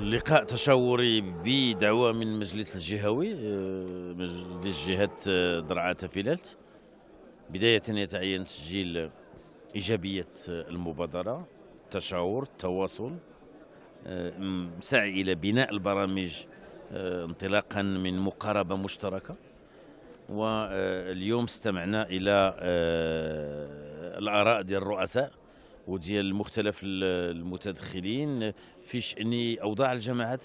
لقاء تشاوري بدعوة من مجلس الجهوي آه، مجلس جهة آه، درعا تافيلالت بداية يتعين تسجيل إيجابية آه، المبادرة التشاور التواصل سعي إلى بناء البرامج انطلاقا من مقاربة مشتركة واليوم استمعنا إلى الآراء ديال الرؤساء وديال مختلف المتدخلين في شأن أوضاع الجماعات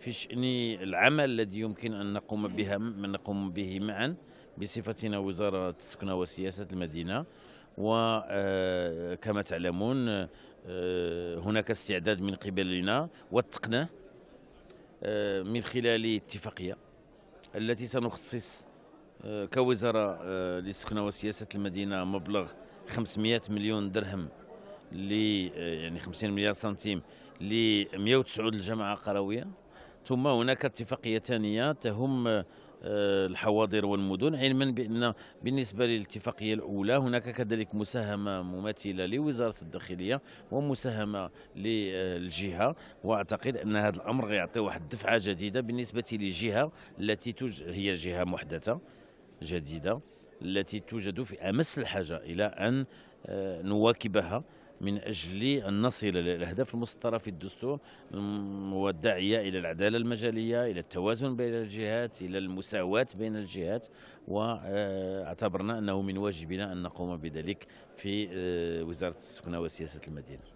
في شأن العمل الذي يمكن أن نقوم بها نقوم به معا بصفتنا وزارة السكنة وسياسة المدينة وكما آه، تعلمون آه، هناك استعداد من قبلنا واتقناه من خلال اتفاقية التي سنخصص آه، كوزارة للسكنة وسياسة المدينة مبلغ 500 مليون درهم ل آه، يعني 50 مليار سنتيم ل 109 الجامعه القرويه ثم هناك اتفاقيه ثانيه تهم آه، الحواضر والمدن علما بان بالنسبه للاتفاقيه الاولى هناك كذلك مساهمه مماثله لوزاره الداخليه ومساهمه للجهه واعتقد ان هذا الامر غيعطي واحد الدفعه جديده بالنسبه للجهه التي هي جهه محدثه جديده التي توجد في أمس الحاجة إلى أن آه، نواكبها من أجل أن نصل إلى الأهداف المسطرة في الدستور والداعية إلى العدالة المجالية إلى التوازن بين الجهات إلى المساواة بين الجهات واعتبرنا آه، أنه من واجبنا أن نقوم بذلك في آه، وزارة السكنة وسياسة المدينة